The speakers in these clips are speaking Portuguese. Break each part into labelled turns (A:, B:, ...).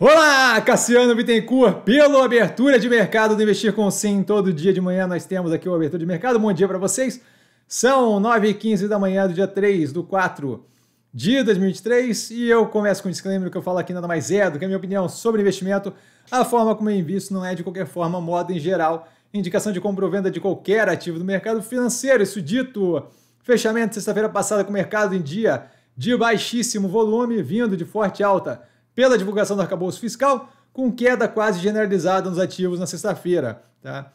A: Olá, Cassiano Bittencourt, pelo Abertura de Mercado do Investir com Sim. Todo dia de manhã nós temos aqui o Abertura de Mercado. Bom dia para vocês. São 9h15 da manhã do dia 3 do 4 de 2023 e eu começo com um disclaimer que eu falo aqui nada mais é do que a minha opinião sobre investimento. A forma como eu invisto não é de qualquer forma moda em geral. Indicação de compra ou venda de qualquer ativo do mercado financeiro. Isso dito, fechamento sexta-feira passada com o mercado em dia de baixíssimo volume, vindo de forte alta pela divulgação do arcabouço fiscal, com queda quase generalizada nos ativos na sexta-feira, tá?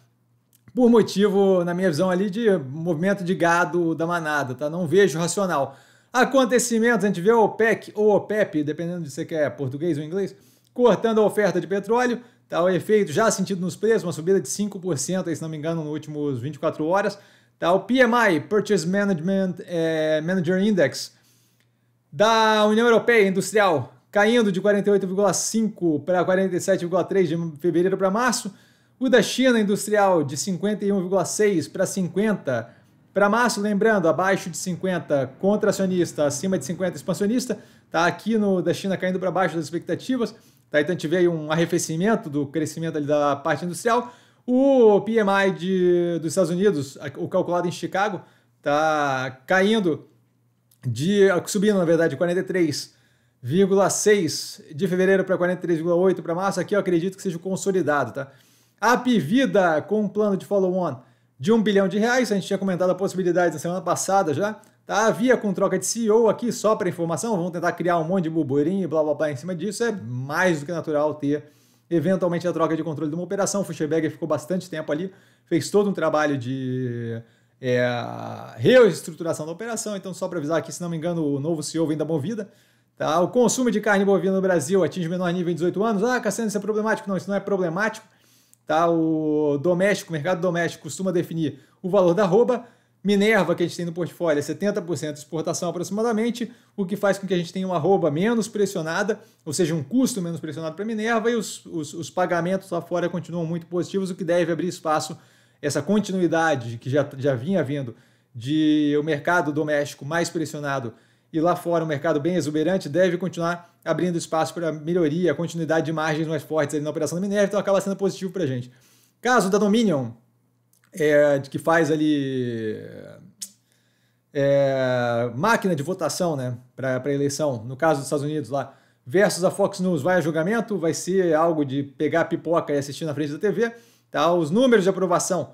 A: Por motivo, na minha visão ali, de movimento de gado da manada, tá? Não vejo racional. Acontecimentos, a gente vê o OPEC ou OPEP, dependendo de se quer português ou inglês, cortando a oferta de petróleo, tá? O efeito já sentido nos preços, uma subida de 5%, se não me engano, nos últimos 24 horas, tá? O PMI, Purchase Management eh, Manager Index, da União Europeia Industrial, caindo de 48,5 para 47,3 de fevereiro para março. O da China industrial de 51,6 para 50 para março, lembrando, abaixo de 50 contracionista acima de 50 expansionista, tá aqui no da China caindo para baixo das expectativas. Tá, então a gente vê um arrefecimento do crescimento da parte industrial. O PMI de, dos Estados Unidos, o calculado em Chicago, tá caindo de subindo na verdade 43 43,6 de fevereiro para 43,8 para março. Aqui eu acredito que seja consolidado, tá? A Pivida com um plano de follow-on de 1 bilhão de reais. A gente tinha comentado a possibilidade na semana passada já. Tá? A Via com troca de CEO aqui, só para informação. Vão tentar criar um monte de burburinho e blá blá blá em cima disso. É mais do que natural ter eventualmente a troca de controle de uma operação. O ficou bastante tempo ali, fez todo um trabalho de é, reestruturação da operação. Então, só para avisar aqui, se não me engano, o novo CEO vem da Movida. Tá? O consumo de carne bovina no Brasil atinge o menor nível em 18 anos. Ah, Cassandra, isso é problemático. Não, isso não é problemático. Tá? O doméstico, o mercado doméstico costuma definir o valor da arroba. Minerva, que a gente tem no portfólio, é 70% exportação aproximadamente, o que faz com que a gente tenha uma arroba menos pressionada, ou seja, um custo menos pressionado para Minerva, e os, os, os, pagamentos lá fora continuam muito positivos, o que deve abrir espaço, essa continuidade que já, já vinha vindo de o mercado doméstico mais pressionado e lá fora um mercado bem exuberante deve continuar abrindo espaço para melhoria, continuidade de margens mais fortes na operação da Minerva, então acaba sendo positivo para a gente. Caso da Dominion, é, que faz ali é, máquina de votação né, para eleição, no caso dos Estados Unidos lá, versus a Fox News, vai a julgamento, vai ser algo de pegar pipoca e assistir na frente da TV. Tá? Os números de aprovação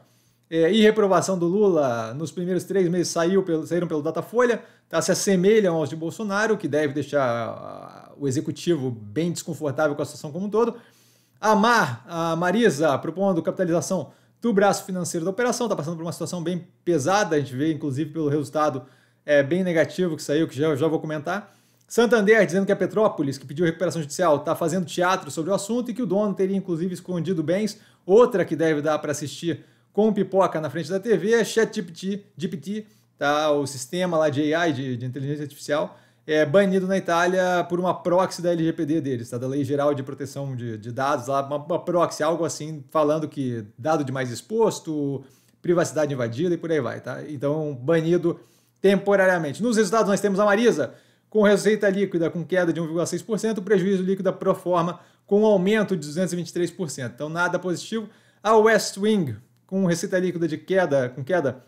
A: é, e reprovação do Lula nos primeiros três meses saiu pelo, saíram pelo Datafolha, tá, se assemelham aos de Bolsonaro, que deve deixar ah, o executivo bem desconfortável com a situação como um todo. A Mar, a Marisa, propondo capitalização do braço financeiro da operação, está passando por uma situação bem pesada, a gente vê inclusive pelo resultado é, bem negativo que saiu, que já, já vou comentar. Santander dizendo que a Petrópolis, que pediu recuperação judicial, está fazendo teatro sobre o assunto e que o dono teria inclusive escondido bens, outra que deve dar para assistir com pipoca na frente da TV, é ChatGPT, tá? O sistema lá de AI, de, de inteligência artificial, é banido na Itália por uma proxy da LGPD deles, tá? Da Lei Geral de Proteção de, de Dados, lá, uma, uma proxy, algo assim, falando que dado demais exposto, privacidade invadida e por aí vai, tá? Então, banido temporariamente. Nos resultados nós temos a Marisa, com receita líquida com queda de 1,6%, prejuízo líquido pro forma com aumento de 223%. Então, nada positivo. A West Wing, com receita líquida de queda, com queda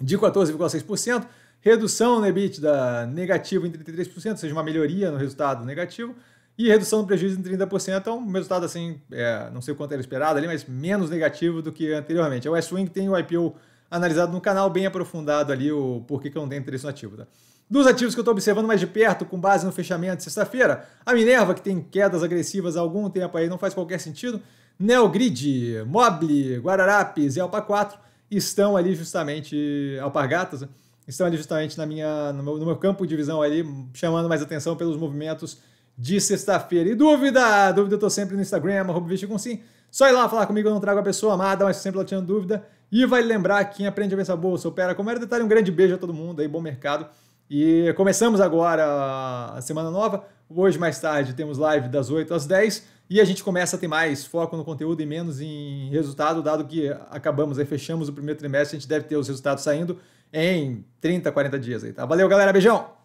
A: de 14,6%, redução no EBITDA negativo em 33%, ou seja, uma melhoria no resultado negativo, e redução do prejuízo em 30%, então é um resultado assim, é, não sei quanto era esperado ali, mas menos negativo do que anteriormente. A é Westwing tem o IPO analisado no canal, bem aprofundado ali o porquê que eu não tenho interesse no ativo. Tá? Dos ativos que eu estou observando mais de perto, com base no fechamento de sexta-feira, a Minerva, que tem quedas agressivas há algum tempo aí, não faz qualquer sentido, Neogrid, Mobile, Guararapes e Alpa 4, estão ali justamente, alpargatas, né, estão ali justamente na minha, no, meu, no meu campo de visão ali, chamando mais atenção pelos movimentos de sexta-feira. E dúvida? Dúvida eu tô sempre no Instagram, arroba com sim. Só ir lá falar comigo, eu não trago a pessoa amada, mas sempre ela tinha dúvida. E vai lembrar quem aprende a pensar bolsa, opera. Como era detalhe, um grande beijo a todo mundo aí, bom mercado. E começamos agora a semana nova. Hoje, mais tarde, temos live das 8 às 10 e a gente começa a ter mais foco no conteúdo e menos em resultado, dado que acabamos e fechamos o primeiro trimestre, a gente deve ter os resultados saindo em 30, 40 dias aí, tá? Valeu, galera, beijão!